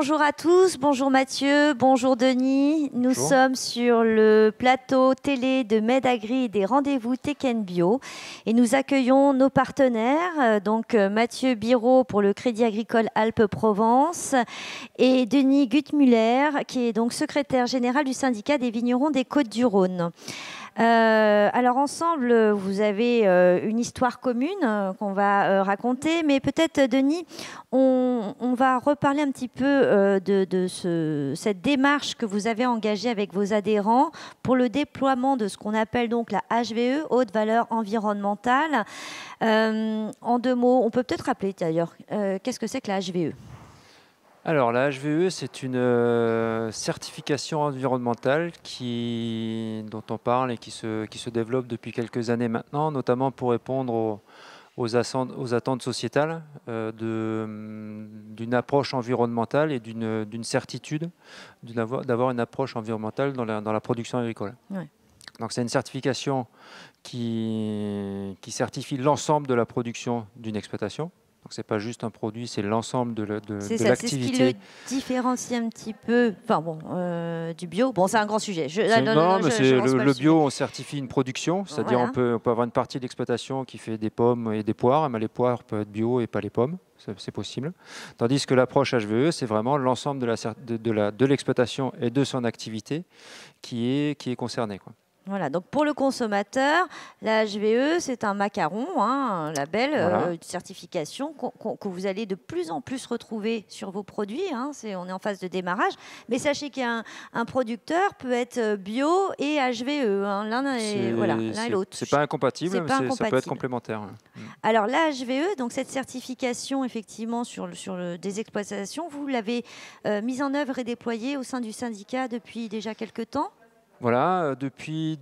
bonjour à tous, bonjour Mathieu, bonjour Denis. Nous sommes sur le plateau télé de Medagri des rendez-vous Tekken Bio et nous accueillons nos partenaires, euh, donc euh, Mathieu Biro pour le Crédit Agricole Alpes-Provence et Denis Guttmuller qui est donc secrétaire général du syndicat des vignerons des Côtes-du-Rhône. Euh, alors ensemble, vous avez euh, une histoire commune euh, qu'on va raconter, mais peut-être Denis, on, va reparler un petit peu de, cette démarche que vous avez engagée avec vos adhérents pour le déploiement de ce qu'on appelle donc la HVE, haute valeur environnementale. en deux mots, on peut peut-être rappeler d'ailleurs, qu'est-ce que c'est que la HVE alors la HVE, c'est une euh, certification environnementale dont on parle et qui se, développe depuis quelques années maintenant, notamment pour répondre aux, attentes sociétales euh, d'une approche environnementale et d'une certitude d'avoir une approche environnementale dans la, production agricole. Donc c'est une certification qui certifie l'ensemble de la production d'une exploitation donc c'est pas juste un produit, c'est l'ensemble de l'activité. c'est ce qui le différencie un petit peu, enfin bon, euh, du bio. Bon, c'est un grand sujet. non, mais le, bio, on certifie une production, c'est-à-dire on, peut, avoir une partie de l'exploitation qui fait des pommes et des poires, mais les poires peuvent être bio et pas les pommes c'est possible. Tandis que l'approche HVE, c'est vraiment l'ensemble de l'exploitation et de son activité qui est, concernée. Voilà, donc pour le consommateur, la HVE, c'est un macaron, hein, un label, euh, une certification que vous allez de plus en plus retrouver sur vos produits. Hein, on est en phase de démarrage. Mais sachez qu'un producteur peut être euh, bio et HVE. Hein, l'un et l'autre. C'est pas incompatible, pas ça peut être complémentaire. Mm. Alors la HVE, donc cette certification effectivement sur, des exploitations, vous l'avez euh, mise en œuvre et déployée au sein du syndicat depuis déjà quelques temps voilà, euh, depuis,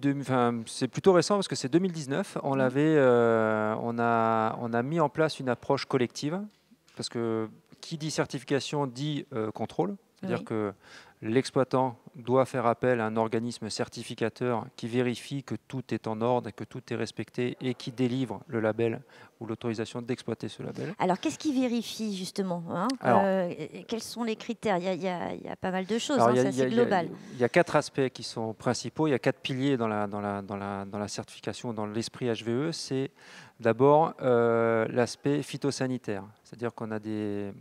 c'est plutôt récent parce que c'est 2019. On mm. l'avait, euh, on a, on a mis en place une approche collective parce que qui dit certification dit euh, contrôle. C'est-à-dire que L'exploitant doit faire appel à un organisme certificateur qui vérifie que tout est en ordre, que tout est respecté et qui délivre le label ou l'autorisation d'exploiter ce label. Alors, qu'est-ce qui vérifie justement hein, euh, Quels sont les critères il y, a, pas mal de choses, c'est global. Il y, a quatre aspects qui sont principaux, il y a quatre piliers dans la, certification, dans l'esprit HVE. C'est d'abord euh, l'aspect phytosanitaire, c'est-à-dire qu'on a des,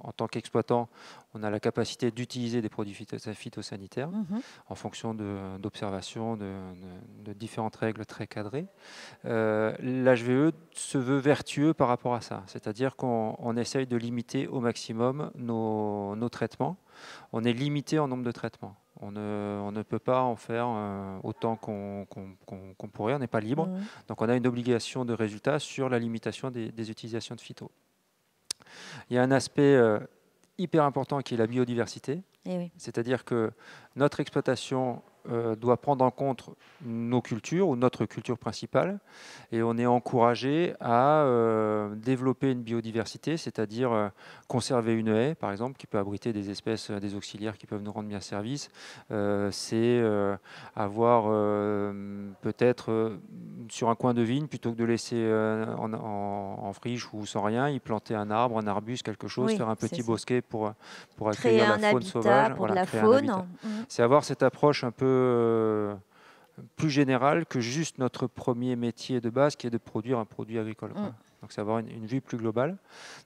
en tant qu'exploitant, on a la capacité d'utiliser des produits euh, phytosanitaires mmh en fonction d'observations de, différentes règles très cadrées. Euh, L'HVE se veut vertueux par rapport à ça, c'est-à-dire qu'on essaye de limiter au maximum nos, traitements. On est limité en nombre de traitements. On ne, peut pas en faire euh, autant qu'on pourrait, on n'est pas libre. Mmh Donc on a une obligation de résultat sur la limitation des, utilisations de phyto. Il y a un aspect hyper important qui est la biodiversité. Eh C'est-à-dire que notre exploitation euh, doit prendre en compte nos cultures ou notre culture principale. Et on est encouragé à euh, développer une biodiversité, c'est-à-dire euh, conserver une haie, par exemple, qui peut abriter des espèces, des auxiliaires qui peuvent nous rendre bien service. C'est avoir peut-être sur un coin de vigne, plutôt que de laisser en, friche ou sans rien, y planter un arbre, un arbuste, quelque chose, faire un petit bosquet pour, pour accueillir la faune sauvage. Pour la hein. mmh. C'est avoir cette approche un peu euh, plus général que juste notre premier métier de base qui est de produire un produit agricole. Mm. Donc c'est avoir une, vue plus globale.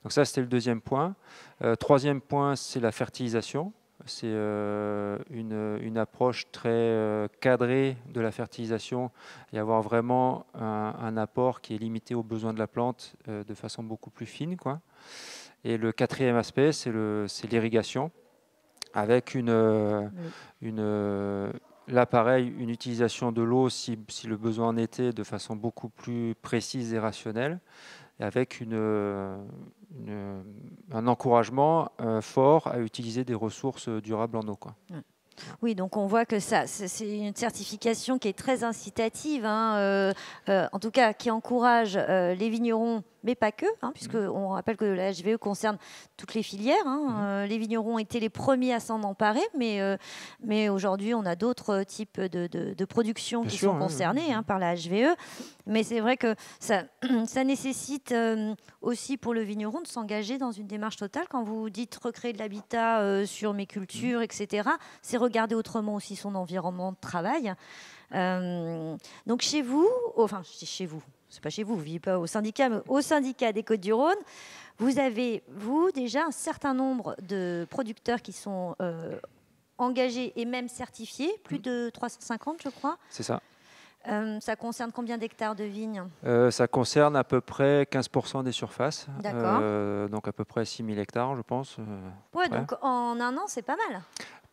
Donc ça c'était le deuxième point. Euh, troisième point c'est la fertilisation. C'est euh, une, approche très cadrée de la fertilisation et avoir vraiment un, apport qui est limité aux besoins de la plante de façon beaucoup plus fine. Quoi. Et le quatrième aspect c'est l'irrigation avec une mm. Là, pareil, une utilisation de l'eau, si, le besoin en était, de façon beaucoup plus précise et rationnelle, avec une, un encouragement euh, fort à utiliser des ressources durables en eau. Quoi. Mm. Oui, donc on voit que ça, c'est une certification qui est très incitative, hein, euh, euh, en tout cas qui encourage les vignerons mais pas que, hein, puisqu'on rappelle que la HVE concerne toutes les filières. Hein. Mm-hmm. Euh, les vignerons ont été les premiers à s'en emparer, mais, euh, mais aujourd'hui, on a d'autres types de, de, production qui sont concernés hein, par la HVE. Mais c'est vrai que ça, ça nécessite euh, aussi pour le vigneron de s'engager dans une démarche totale. Quand vous dites recréer de l'habitat sur mes cultures, mm. etc., c'est regarder autrement aussi son environnement de travail. donc chez vous, enfin chez vous, c'est pas chez vous, vous ne vivez pas au syndicat, mais au syndicat des Côtes-du-Rhône, vous avez, vous, déjà un certain nombre de producteurs qui sont euh, engagés et même certifiés, plus mm. de 350, je crois. C'est ça. Euh, ça concerne combien d'hectares de vignes euh, Ça concerne à peu près 15% des surfaces. D'accord. donc à peu près 6 000 hectares, je pense. Ouais, donc en un an, c'est pas mal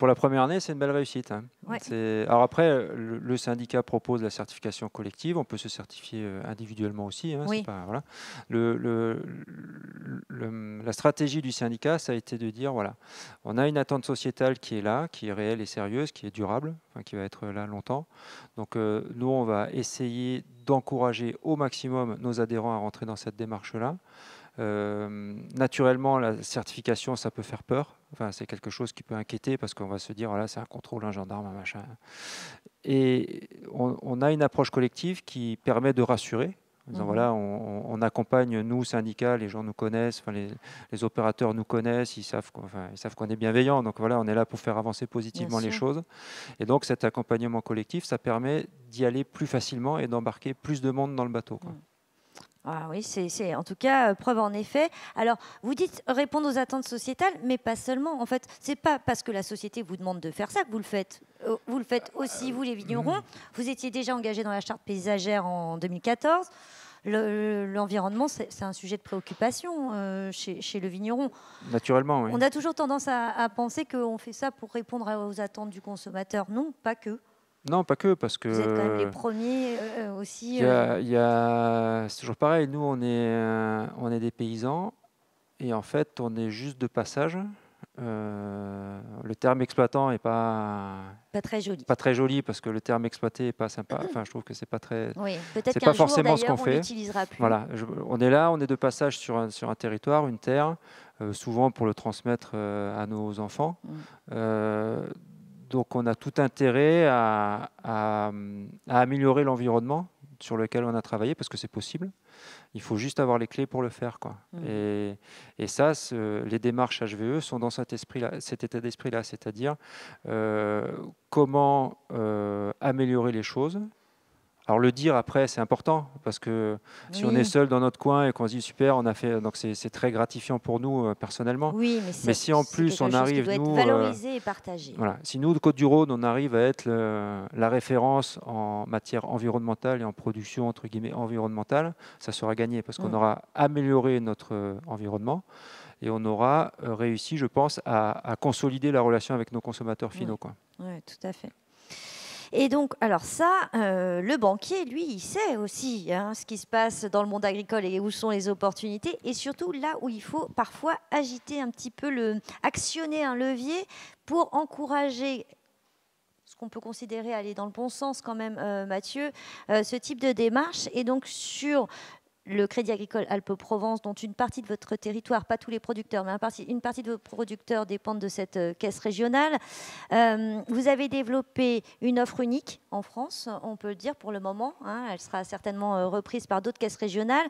pour la première année, c'est une belle réussite. Hein. Alors après, le, syndicat propose la certification collective. On peut se certifier euh, individuellement aussi. Hein, le, la stratégie du syndicat, ça a été de dire voilà, on a une attente sociétale qui est là, qui est réelle et sérieuse, qui est durable, qui va être là longtemps. Donc euh, nous, on va essayer d'encourager au maximum nos adhérents à rentrer dans cette démarche-là. Euh, naturellement, la certification, ça peut faire peur. Enfin, c'est quelque chose qui peut inquiéter parce qu'on va se dire, voilà, c'est un contrôle, un gendarme, un machin. Et on, a une approche collective qui permet de rassurer. Mmh. voilà, on, accompagne, nous, syndicats, les gens nous connaissent, les, opérateurs nous connaissent, ils savent, qu'on est bienveillant. Donc voilà, on est là pour faire avancer positivement les choses. Et donc cet accompagnement collectif, ça permet d'y aller plus facilement et d'embarquer plus de monde dans le bateau. Mmh. Ah oui, c'est en tout cas euh, preuve en effet. Alors, vous dites répondre aux attentes sociétales, mais pas seulement. En fait, c'est pas parce que la société vous demande de faire ça que vous le faites. Euh, vous le faites aussi, vous les vignerons. Mmh. Vous étiez déjà engagé dans la charte paysagère en 2014. L'environnement, c'est un sujet de préoccupation euh, chez, le vigneron. Naturellement, oui. On a toujours tendance à, à penser qu'on fait ça pour répondre aux attentes du consommateur. Non, pas que. Non, pas que, parce que. Vous êtes quand même les premiers euh, euh, aussi. Euh, il y a, c'est toujours pareil, nous, on est, on est des paysans, et en fait, on est juste de passage. le terme exploitant n'est pas. Pas très joli. Pas très joli, parce que le terme exploité n'est pas sympa. enfin, je trouve que c'est pas très. Oui, peut-être pas forcément ce qu'on on fait. Plus. Voilà, on est là, on est de passage sur un, sur un territoire, une terre, souvent pour le transmettre à nos enfants. Mm. Donc on a tout intérêt à, améliorer l'environnement sur lequel on a travaillé, parce que c'est possible. Il faut juste avoir les clés pour le faire. Quoi. Mmh. Et, ça, les démarches HVE sont dans cet, esprit -là, cet état d'esprit-là, c'est-à-dire euh, comment euh, améliorer les choses, alors le dire après, c'est important parce que si on est seul dans notre coin et qu'on se dit super, on a fait, donc c'est très gratifiant pour nous euh, personnellement. Oui, mais, si en plus on arrive, doit nous, être euh, valorisé et partagé. Voilà, si nous de Côte du Rhône, on arrive à être la référence en matière environnementale et en production entre guillemets environnementale, ça sera gagné parce qu'on mm. aura amélioré notre euh, environnement et on aura réussi, je pense, à, consolider la relation avec nos consommateurs mm. finaux. Oui, tout à fait. Et donc, alors ça, euh, le banquier, lui, il sait aussi hein, ce qui se passe dans le monde agricole et où sont les opportunités, et surtout là où il faut parfois agiter un petit peu le, actionner un levier pour encourager ce qu'on peut considérer aller dans le bon sens quand même, euh, Mathieu, euh, ce type de démarche. Et donc sur le Crédit agricole Alpes-Provence, dont une partie de votre territoire, pas tous les producteurs, mais une partie, de vos producteurs dépendent de cette euh, caisse régionale. Euh, vous avez développé une offre unique en France, on peut le dire pour le moment. Hein. elle sera certainement euh, reprise par d'autres caisses régionales.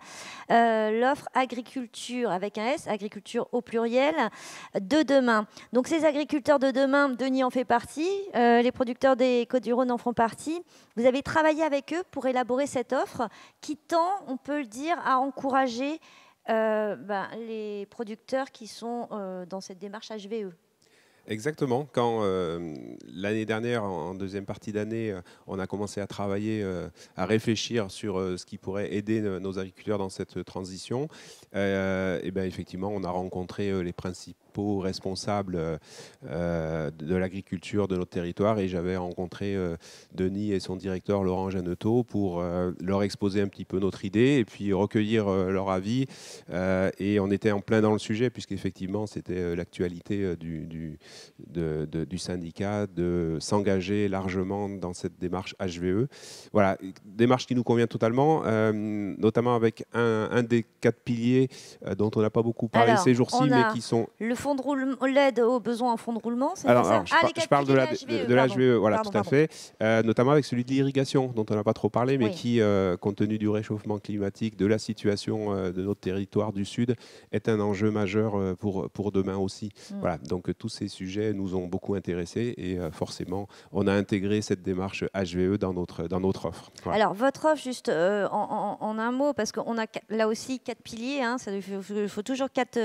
L'offre agriculture avec un S, agriculture au pluriel, de demain. Donc ces agriculteurs de demain, Denis en fait partie, les producteurs des Côtes-du-Rhône en font partie. Vous avez travaillé avec eux pour élaborer cette offre qui tend, on peut le dire, à encourager euh, ben, les producteurs qui sont euh, dans cette démarche HVE. Exactement. Quand euh, l'année dernière, en deuxième partie d'année, on a commencé à travailler, à réfléchir sur ce qui pourrait aider nos agriculteurs dans cette transition, et ben, effectivement, on a rencontré les principes responsable euh, euh, de l'agriculture de notre territoire et j'avais rencontré euh, Denis et son directeur Laurent Jeanneteau pour leur exposer un petit peu notre idée et puis recueillir leur avis. et on était en plein dans le sujet puisqu'effectivement c'était l'actualité du, du, du syndicat de s'engager largement dans cette démarche HVE. Voilà, démarche qui nous convient totalement, notamment avec un, des quatre piliers dont on n'a pas beaucoup parlé ces jours-ci mais qui sont de roulement, l'aide aux besoins en fonds de roulement, c'est ça alors, je, ah, parle de la de, e, e, voilà, tout à fait, euh, notamment avec celui de l'irrigation, dont on n'a pas trop parlé, mais qui, euh, compte tenu du réchauffement climatique, de la situation euh, de notre territoire du Sud, est un enjeu majeur pour, pour demain aussi. Mm. Voilà, donc tous ces sujets nous ont beaucoup intéressés et forcément, on a intégré cette démarche HVE dans notre, dans notre offre. Alors, votre offre, juste en, un mot, parce qu'on a là aussi quatre piliers, hein, il hein, faut, toujours quatre,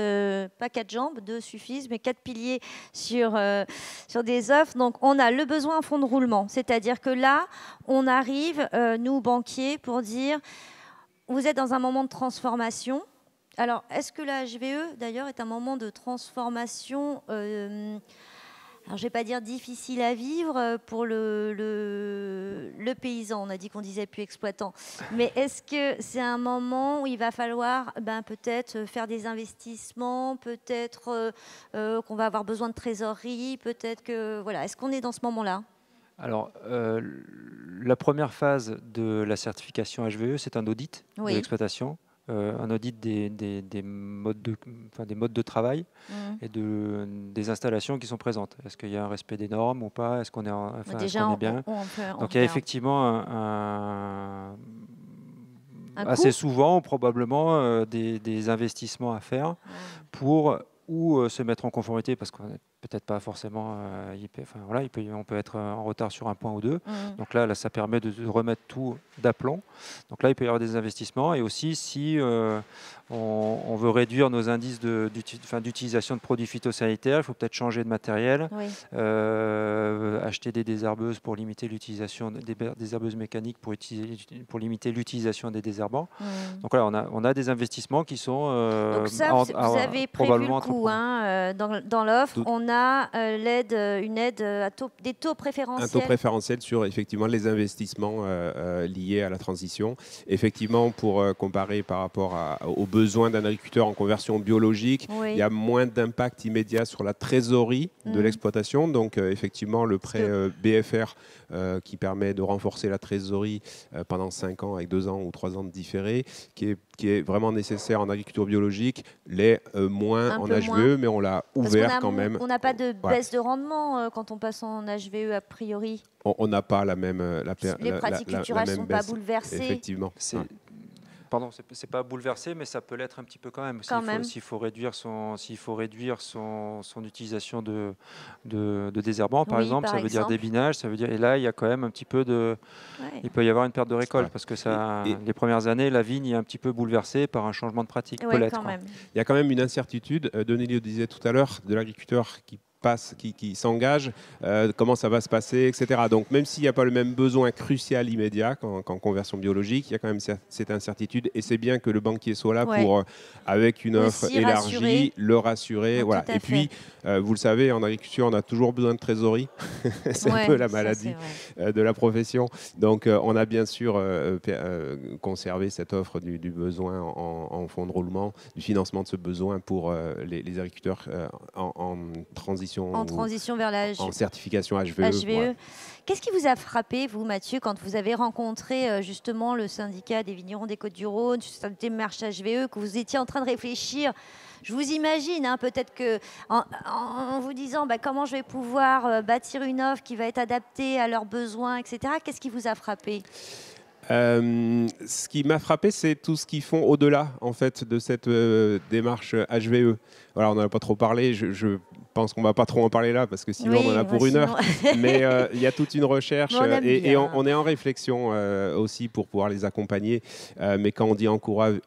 pas quatre jambes, deux suffisent, mais quatre piliers sur, euh, sur des offres. Donc, on a le besoin fond fonds de roulement, c'est-à-dire que là, on arrive, euh, nous, banquiers, pour dire, vous êtes dans un moment de transformation. Alors, est-ce que la HVE, d'ailleurs, est un moment de transformation euh, alors je vais pas dire difficile à vivre euh, pour le, le, paysan, on a dit qu'on disait plus exploitant, mais est-ce que c'est un moment où il va falloir ben, peut-être euh, faire des investissements, peut-être euh, qu'on va avoir besoin de trésorerie, peut-être que... Voilà, est-ce qu'on est dans ce moment-là alors, la première phase de la certification HVE, c'est un audit de l'exploitation euh, un audit des, des, modes de, enfin, des modes de travail mhm. et de, des installations qui sont présentes. Est-ce qu'il y a un respect des normes ou pas Est-ce qu'on est, en, bah, on est bien Donc il y a effectivement un, assez souvent probablement euh, des, des, investissements à faire pour ou euh, se mettre en conformité parce qu'on peut-être pas forcément. Euh, enfin, voilà, peut, on peut être euh, en retard sur un point ou deux. Mmh. Donc là, ça permet de remettre tout d'aplomb. Donc là, il peut y avoir des investissements. Et aussi, si euh, on, veut réduire nos indices d'utilisation de, produits phytosanitaires, il faut peut-être changer de matériel, euh, acheter des désherbeuses pour limiter l'utilisation des désherbeuses mécaniques pour, utiliser, pour limiter l'utilisation des désherbants. Mmh. Donc là, on a, on a des investissements qui sont Donc ça, vous, ah, avez hein, dans, dans l'offre. On a euh, l'aide, euh, une aide euh, à des taux préférentiels. Un taux préférentiel sur effectivement les investissements liés à la transition. Effectivement, pour comparer par rapport aux besoins d'un agriculteur en conversion biologique, il y a moins d'impact immédiat sur la trésorerie de mm. l'exploitation. Donc effectivement, le prêt BFR qui permet de renforcer la trésorerie pendant 5 ans avec 2 ans ou 3 ans de différé, qui est qui est vraiment nécessaire en agriculture biologique l'est moins en HVE, mais on l'a ouvert quand même pas de baisse de rendement euh, quand on passe en HVE a priori. On n'a pas la même. Euh, la, les pratiques la, culturelles ne sont pas bouleversées. Effectivement. C'est, Pardon, c'est pas bouleversé, mais ça peut l'être un petit peu quand même. S'il faut, réduire son, s'il faut réduire son, son utilisation de, de, désherbants, par exemple, ça veut dire débinage, ça veut dire. Et là, il y a quand même un petit peu de. Il peut y avoir une perte de récolte parce que ça, les premières années, la vigne est un petit peu bouleversée par un changement de pratique. Hein. Il y a quand même une incertitude. Euh, Denis disait tout à l'heure de l'agriculteur qui qui, s'engage, euh, comment ça va se passer, etc. Donc même s'il n'y a pas le même besoin crucial immédiat qu'en conversion biologique, il y a quand même cette incertitude et c'est bien que le banquier soit là pour, euh, avec une offre élargie, le rassurer. Et puis, euh, vous le savez, en agriculture, on a toujours besoin de trésorerie. c'est un peu la maladie de la profession. Donc on a bien sûr conservé cette offre du, besoin en, fonds de roulement, du financement de ce besoin pour les, agriculteurs en transition en transition vers la. E e. En certification HVE. E. Qu'est-ce qui vous a frappé, vous, Mathieu, quand vous avez rencontré euh, justement le syndicat des vignerons des Côtes-du-Rhône, cette démarche HVE, que vous étiez en train de réfléchir je vous imagine, hein, peut-être que en, vous disant bah, comment je vais pouvoir euh, bâtir une offre qui va être adaptée à leurs besoins, etc. Qu'est-ce qui vous a frappé euh, ce qui m'a frappé, c'est tout ce qu'ils font au-delà en fait de cette démarche HVE. Voilà, on n'en a pas trop parlé. Je, je, pense qu'on va pas trop en parler là parce que sinon on en a pour bah une heure. Mais euh, il y a toute une recherche euh, et, on, est en réflexion euh, aussi pour pouvoir les accompagner. mais quand on dit encourager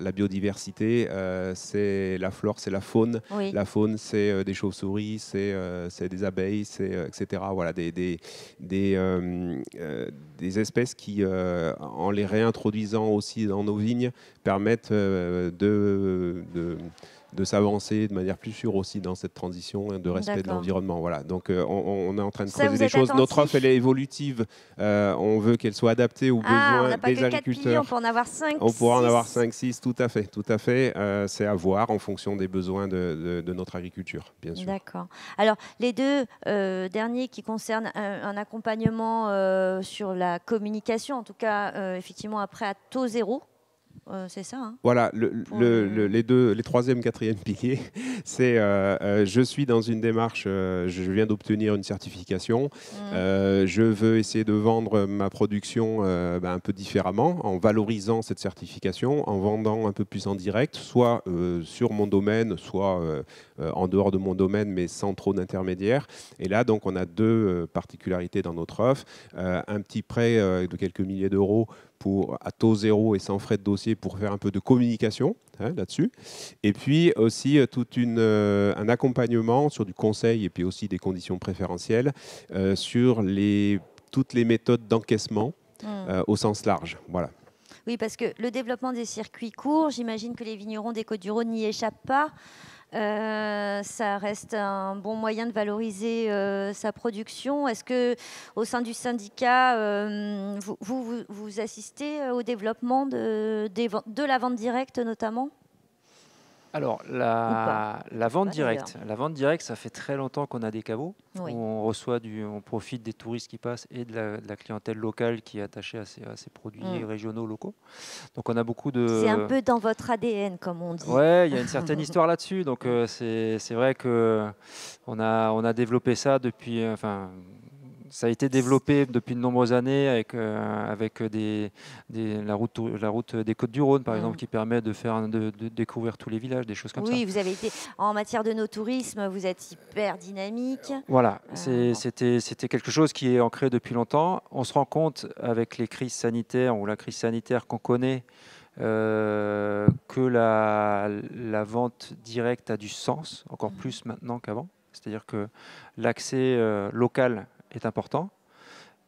la, biodiversité, c'est la flore, c'est la faune. La faune, c'est des chauves-souris, c'est des abeilles, c'est etc. Voilà, des, des, espèces qui, en les réintroduisant aussi dans nos vignes, permettent de de s'avancer de manière plus sûre aussi dans cette transition hein, de respect de l'environnement. Voilà. Donc euh, on, est en train de creuser des choses. Notre offre elle est évolutive. Euh, on veut qu'elle soit adaptée aux ah, besoins des agriculteurs. on pourra en avoir 5 On pourra en avoir 5 6 tout à fait, tout à fait. Euh, c'est à voir en fonction des besoins de, notre agriculture, bien sûr. D'accord. Alors les deux derniers qui concernent un accompagnement sur la communication, en tout cas effectivement après à taux zéro. Euh, c'est ça. Hein. voilà, les deux, les troisième, quatrième piliers, c'est euh, euh, je suis dans une démarche, je viens d'obtenir une certification, mm. je veux essayer de vendre ma production ben, un peu différemment, en valorisant cette certification, en vendant un peu plus en direct, soit sur mon domaine, soit en dehors de mon domaine, mais sans trop d'intermédiaires. Et là, donc, on a deux particularités dans notre offre, un petit prêt de quelques milliers d'euros pour, à taux zéro et sans frais de dossier pour faire un peu de communication hein, là-dessus. Et puis aussi euh, tout euh, un accompagnement sur du conseil et puis aussi des conditions préférentielles euh, sur les, toutes les méthodes d'encaissement mmh. au sens large. Voilà. Oui, parce que le développement des circuits courts, j'imagine que les vignerons des Côtes-du-Rhône n'y échappent pas. Euh, ça reste un bon moyen de valoriser euh, sa production. Est-ce que au sein du syndicat, euh, vous, vous, assistez au développement de la vente directe notamment alors, la, la vente directe. La vente directe, ça fait très longtemps qu'on a des cabots. on reçoit du, on profite des touristes qui passent et de la, clientèle locale qui est attachée à ces, produits mm. régionaux, locaux. Donc, on a beaucoup de. C'est un peu dans votre ADN, comme on dit. Oui, il y a une certaine histoire là-dessus. Donc, euh, c'est vrai que on a, on a développé ça depuis, euh, enfin, ça a été développé depuis de nombreuses années avec, euh, avec la, route, la route des Côtes-du-Rhône, par exemple, mm. qui permet de, faire, de, découvrir tous les villages, des choses comme ça. Oui, vous avez été, en matière de nos tourismes, vous êtes hyper dynamique. Voilà, euh, c'était quelque chose qui est ancré depuis longtemps. On se rend compte avec les crises sanitaires ou la crise sanitaire qu'on connaît, euh, que la, vente directe a du sens, encore mm. plus maintenant qu'avant. C'est-à-dire que l'accès local est important.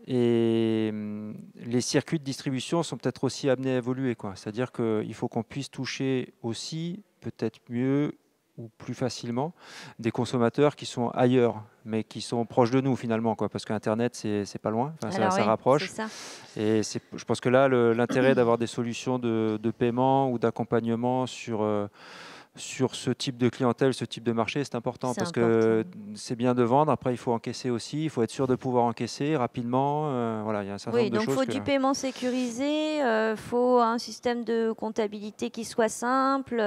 Et hum, les circuits de distribution sont peut-être aussi amenés à évoluer. C'est-à-dire qu'il faut qu'on puisse toucher aussi, peut-être mieux ou plus facilement, des consommateurs qui sont ailleurs, mais qui sont proches de nous finalement, quoi, parce qu'Internet, c'est pas loin, ça, rapproche. et Et je pense que là, l'intérêt d'avoir des solutions de, de paiement ou d'accompagnement sur... Euh, sur ce type de clientèle, ce type de marché, c'est important parce que c'est bien de vendre. Après, il faut encaisser aussi, il faut être sûr de pouvoir encaisser rapidement. Euh, voilà, il y a un certain nombre de choses. Oui, donc il faut du paiement sécurisé, il euh, faut un système de comptabilité qui soit simple.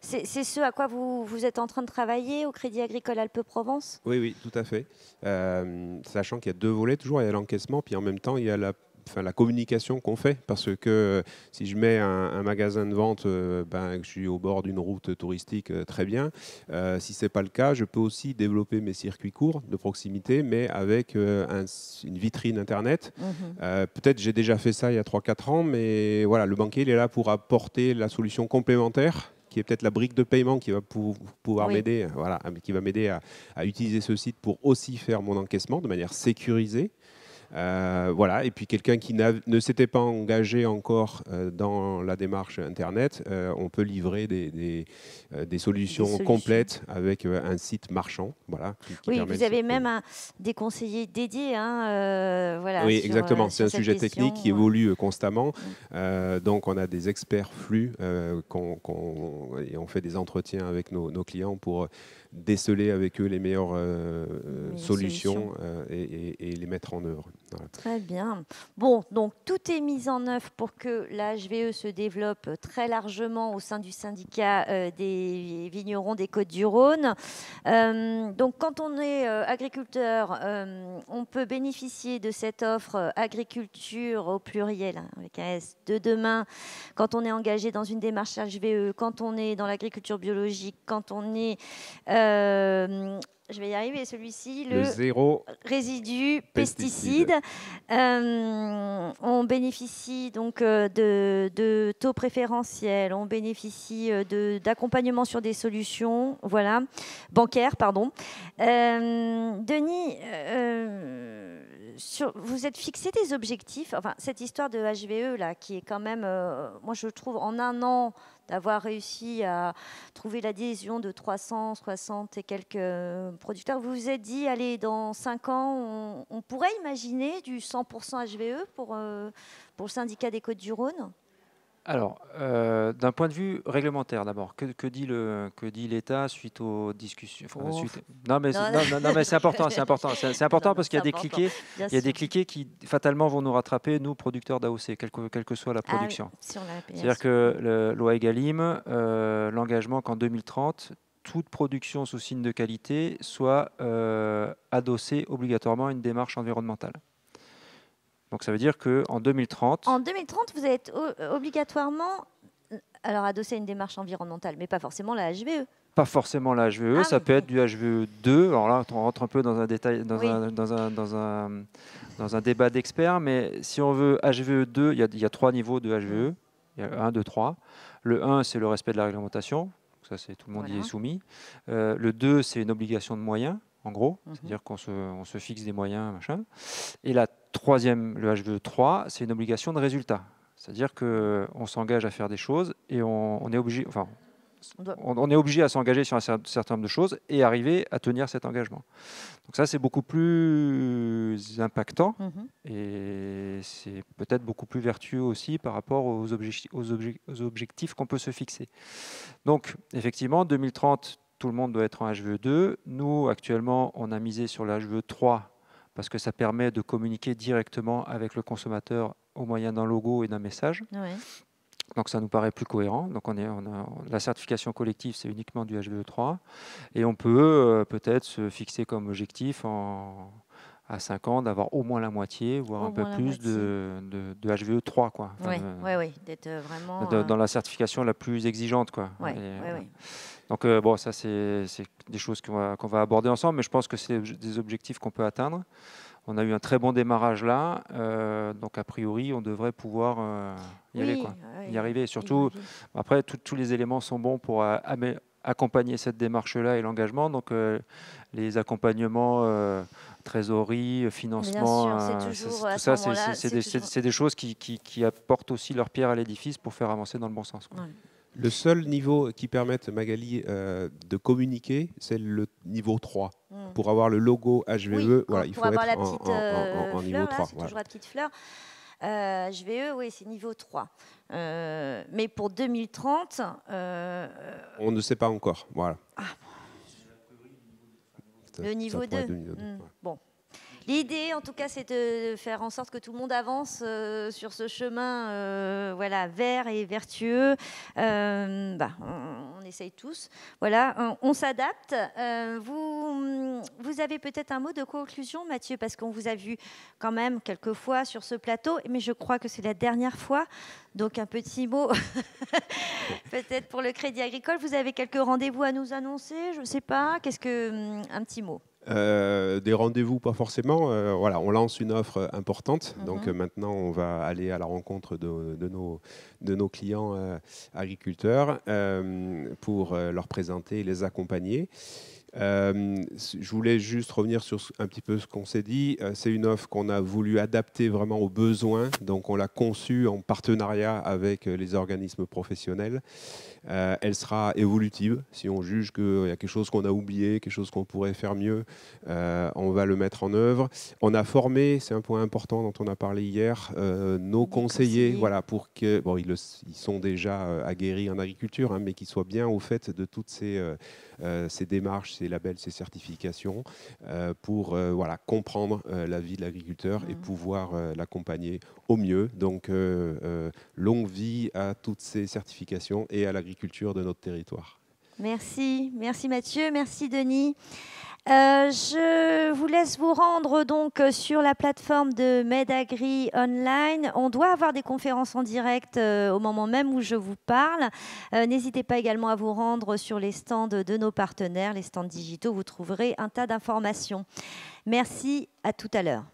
C'est ce à quoi vous, vous, êtes en train de travailler au Crédit Agricole Alpes-Provence Oui, oui, tout à fait. Euh, sachant qu'il y a deux volets, toujours il y a l'encaissement, puis en même temps il y a la la communication qu'on fait. Parce que euh, si je mets un, magasin de vente, euh, ben, je suis au bord d'une route touristique, euh, très bien. si ce n'est pas le cas, je peux aussi développer mes circuits courts de proximité, mais avec une vitrine Internet. Mmh peut-être j'ai déjà fait ça il y a 3-4 ans, mais voilà, le banquier, il est là pour apporter la solution complémentaire qui est peut-être la brique de paiement qui va pouvoir m'aider, voilà, qui va m'aider à, utiliser ce site pour aussi faire mon encaissement de manière sécurisée, euh, voilà. Et puis quelqu'un qui ne s'était pas engagé encore euh, dans la démarche Internet, euh, on peut livrer des, solutions complètes avec un site marchand. Voilà, oui, vous avez même des conseillers dédiés. Hein, voilà, oui, exactement. C'est un sujet technique qui hein. évolue constamment. Mm. donc on a des experts flux et on fait des entretiens avec nos clients pour déceler avec eux les meilleures euh, solutions, euh, et, les mettre en œuvre. Très bien. Bon, donc tout est mis en œuvre pour que la HVE se développe très largement au sein du syndicat euh, des vignerons des Côtes-du-Rhône. donc quand on est agriculteur, on peut bénéficier de cette offre agriculture au pluriel, hein, avec un S de demain, quand on est engagé dans une démarche HVE, quand on est dans l'agriculture biologique, quand on est euh, je vais y arriver, celui-ci, le, zéro résidu pesticide. Euh, on bénéficie donc euh, de, taux préférentiels, on bénéficie d'accompagnement sur des solutions voilà, bancaires. Pardon. Denis, vous êtes fixé des objectifs. Enfin, cette histoire de HVE là, qui est quand même, euh, moi je trouve, en un an d'avoir réussi à trouver l'adhésion de 360 et quelques euh, producteurs. Vous vous êtes dit, allez, dans 5 ans, on, pourrait imaginer du 100% HVE pour, e euh, pour le syndicat des Côtes-du-Rhône alors, euh, d'un point de vue réglementaire d'abord, que, dit l'État suite aux discussions Non mais c'est important, c'est important, c'est important parce qu'il y a des cliquets, il y a des cliquets qui fatalement vont nous rattraper nous producteurs d'AOC, quelle, que, soit la ah production. C'est-à-dire que loi Egalim, euh, l'engagement qu'en 2030 toute production sous signe de qualité soit euh, adossée obligatoirement à une démarche environnementale. Donc ça veut dire qu'en 2030... En 2030, vous êtes obligatoirement euh, alors adossé à une démarche environnementale, mais pas forcément la HVE. Pas forcément la HVE, ah ça peut être du HVE 2. Alors là, on rentre un peu dans un détail, dans, un, dans, un, dans, un, dans un, débat d'experts, mais si on veut HVE 2, il y, y, a trois niveaux de HVE. Il y a 1, 2, 3. Le 1, c'est le respect de la réglementation. Ça, c'est tout le monde y est soumis. Euh, le 2, c'est une obligation de moyens en gros, mhm. c'est-à-dire qu'on se, fixe des moyens, Et la troisième, le h 3 e c'est une obligation de résultat, c'est-à-dire qu'on s'engage à faire des choses et on, est obligé, enfin, on, est obligé à s'engager sur un certain nombre de choses et arriver à tenir cet engagement. Donc ça, c'est beaucoup plus impactant mhm. et c'est peut-être beaucoup plus vertueux aussi par rapport aux objectifs qu'on peut se fixer. Donc effectivement, 2030, tout le monde doit être en HVE2. Nous, actuellement, on a misé sur l'HVE 3 parce que ça permet de communiquer directement avec le consommateur au moyen d'un logo et d'un message. Donc ça nous paraît plus cohérent. Donc on est, la certification collective, c'est uniquement du HVE3. Et on peut euh, peut-être se fixer comme objectif à 5 ans d'avoir au moins la moitié, voire un peu plus de, HVE3. d'être vraiment... Euh, dans la certification la plus exigeante. Quoi. Donc euh, bon, ça c'est des choses qu'on va, aborder ensemble, mais je pense que c'est des objectifs qu'on peut atteindre. On a eu un très bon démarrage là, euh, donc a priori on devrait pouvoir euh, y, aller, quoi, ah y arriver. surtout, après tous les éléments sont bons pour accompagner cette démarche-là et l'engagement. Donc les accompagnements trésorerie, financement, tout ça, c'est des, choses qui, apportent aussi leur pierre à l'édifice pour faire avancer dans le bon sens. Le seul niveau qui permette Magali euh, de communiquer, c'est le niveau 3. Hmm. Pour avoir le logo HVE, voilà, il faut avoir être la petite euh, en, en, fleur, niveau 3. Là, voilà. toujours la petite fleur. Euh, HVE, oui, c'est niveau 3. Euh, mais pour 2030... Euh, On ne sait pas encore, voilà. Ah, Le niveau 2. Hmm. Bon, L'idée, en tout cas, c'est de faire en sorte que tout le monde avance euh, sur ce chemin euh, voilà, vert et vertueux. Euh, bah, on, essaye tous. Voilà, on, s'adapte. vous, avez peut-être un mot de conclusion, Mathieu, parce qu'on vous a vu quand même quelques fois sur ce plateau, mais je crois que c'est la dernière fois. Donc un petit mot, peut-être pour le Crédit Agricole. Vous avez quelques rendez-vous à nous annoncer, je ne sais pas. Qu'est-ce que un petit mot euh, des rendez-vous, pas forcément. Euh, voilà, on lance une offre importante. Mhm. Donc euh, maintenant, on va aller à la rencontre de, nos, de nos clients agriculteurs pour leur présenter, et les accompagner. Euh, je voulais juste revenir sur un petit peu ce qu'on s'est dit. Euh, c'est une offre qu'on a voulu adapter vraiment aux besoins. Donc, on l'a conçue en partenariat avec euh, les organismes professionnels. elle sera évolutive. Si on juge qu'il y a quelque chose qu'on a oublié, quelque chose qu'on pourrait faire mieux, on va le mettre en œuvre. On a formé, c'est un point important dont on a parlé hier, nos conseillers, voilà, pour que, bon, ils, sont déjà aguerris en agriculture, hein, mais qu'ils soient bien au fait de toutes ces euh, ces démarches, ces labels, ces certifications euh, pour euh, voilà, comprendre la vie de l'agriculteur et mm. pouvoir l'accompagner au mieux. Donc, longue vie à toutes ces certifications et à l'agriculture de notre territoire. Merci, merci Mathieu, merci Denis. Euh, je vous laisse vous rendre donc euh, sur la plateforme de MedAgri Online. On doit avoir des conférences en direct euh, au moment même où je vous parle. N'hésitez pas également à vous rendre sur les stands de nos partenaires, les stands digitaux. Vous trouverez un tas d'informations. Merci, à tout à l'heure.